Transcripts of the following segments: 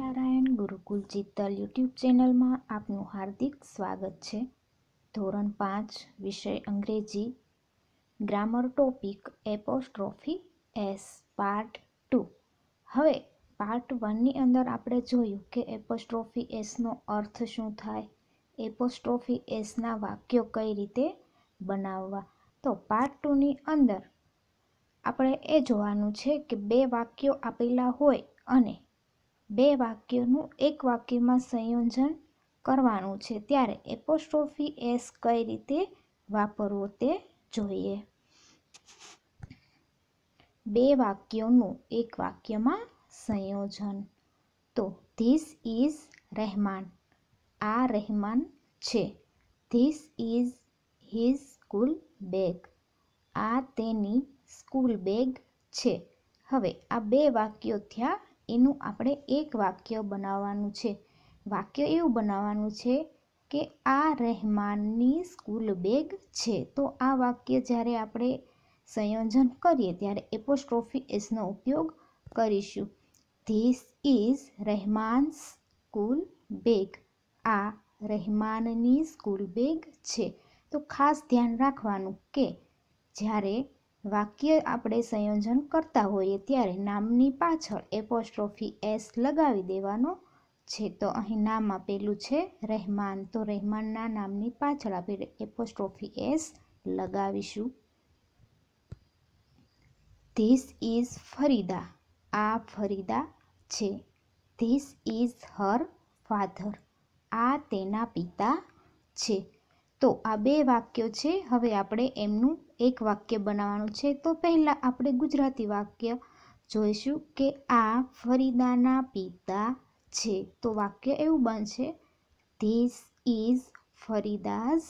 Narayan ગુરુકુલ Chital YouTube ચેનલમાં આપનું હાર્દિક સ્વાગત છે ધોરણ પાંચ વિષય અંગ્રેજી grammar topic apostrophe S part two હવે પાર્ટ વનની અંદર આપણે જોયું કે એપોસ્ટ્રોફી એસનો અર્થ શું થાય એપોસ્ટ્રોફી એસના વાક્યો કઈ રીતે બનાવવા તો પાર્ટ ટુની અંદર આપણે એ જોવાનું છે કે બે વાક્યો આપેલા હોય અને બે વાક્યોનું એક વાક્યમાં સંયોજન કરવાનું છે ત્યારે એપોસ્ટ્રોફી એસ કઈ રીતે વાપરવો તે જોઈએ બે વાક્યોનું એક વાક્યમાં સંયોજન તો ધીસ ઇઝ રહેમાન આ રહેમાન છે this is his school bag આ તેની સ્કૂલ બેગ છે હવે આ બે વાક્યો ત્યાં એનું આપણે એક વાક્ય બનાવવાનું છે વાક્ય એવું બનાવવાનું છે કે આ રહેમાનની સ્કૂલ બેગ છે તો આ વાક્ય જ્યારે આપણે સંયોજન કરીએ ત્યારે એપોસ્ટ્રોફી એસનો ઉપયોગ કરીશું this is Rahman school bag આ રહેમાનની સ્કૂલ બેગ છે તો ખાસ ધ્યાન રાખવાનું કે જ્યારે વાક્ય આપણે સંયોજન કરતા હોઈએ ત્યારે નામની પાછળ એપોસ્ટ્રોફી એસ લગાવી દેવાનો છે તો અહીં નામ આપેલું છે રહેમાન તો રહેમાનના નામની પાછળ આપણે એપોસ્ટ્રોફી એસ લગાવીશું ધીસ ઇઝ ફરીદા આ ફરીદા છે ધીસ ઇઝ હર ફાધર આ તેના પિતા છે તો આ બે વાક્યો છે હવે આપણે એમનું એક વાક્ય બનાવવાનું છે તો પહેલાં આપણે ગુજરાતી વાક્ય જોઈશું કે આ ફરીદાના પિતા છે તો વાક્ય એવું બનશે ધીસ ઇઝ ફરીદાઝ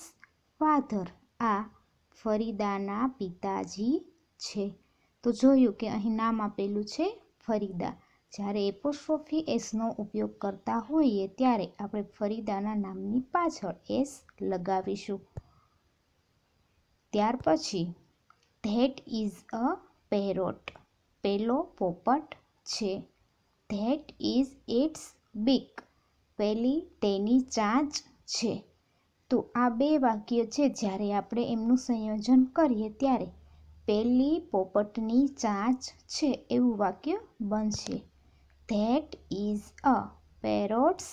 ફાધર આ ફરીદાના પિતાજી છે તો જોયું કે અહીં નામ આપેલું છે ફરીદા જ્યારે એપોસ્ટ્રોફી એસનો ઉપયોગ કરતા હોઈએ ત્યારે આપણે ફરીદાના નામની પાછળ એસ લગાવીશું ત્યાર પછી ધેટ ઇઝ અ પેરોટ પેલો પોપટ છે ધેટ ઇઝ ઇટ્સ બિક પેલી તેની ચાંચ છે તો આ બે વાક્ય છે જ્યારે આપણે એમનું સંયોજન કરીએ ત્યારે પેલી પોપટની ચાંચ છે એવું વાક્ય બનશે ધેટ ઇઝ અ પેરોટ્સ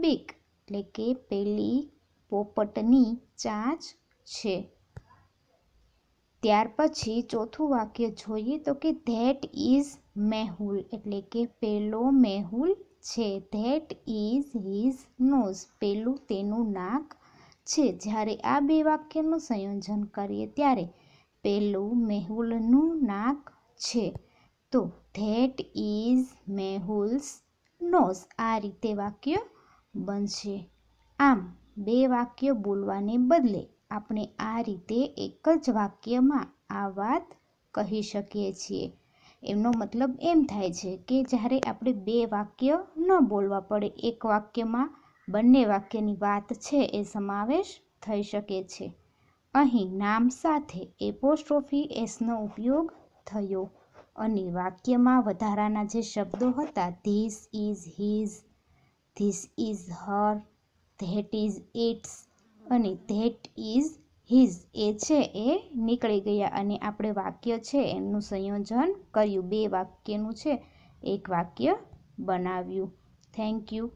બીક એટલે કે પેલી પોપટની ચાંચ છે ત્યાર પછી ચોથું વાક્ય જોઈએ તો કે ધેટ ઇઝ મેહુલ એટલે કે પેલો મેહુલ છે ધેટ ઇઝ હિઝ નોઝ પેલું તેનું નાક છે જ્યારે આ બે વાક્યનું સંયોજન કરીએ ત્યારે પેલું મેહુલનું નાક છે તો ધેટ ઇઝ મેહુલ્સ નોઝ આ રીતે વાક્ય બનશે આમ બે વાક્ય બોલવાને બદલે આપણે આ રીતે એક જ વાક્યમાં આ વાત કહી શકીએ છીએ એમનો મતલબ એમ થાય છે કે જ્યારે આપણે બે વાક્ય ન બોલવા પડે એક વાક્યમાં બંને વાક્યની વાત છે એ સમાવેશ થઈ શકે છે અહીં નામ સાથે એપોસ્ટ્રોફી એસનો ઉપયોગ થયો અને વાક્યમાં વધારાના જે શબ્દો હતા this is his this is her that is it's અને ધેટ ઇઝ હિઝ એ છે એ નીકળી ગયા અને આપણે વાક્ય છે એનું સંયોજન કર્યું બે વાક્યનું છે એક વાક્ય બનાવ્યું થેન્ક યુ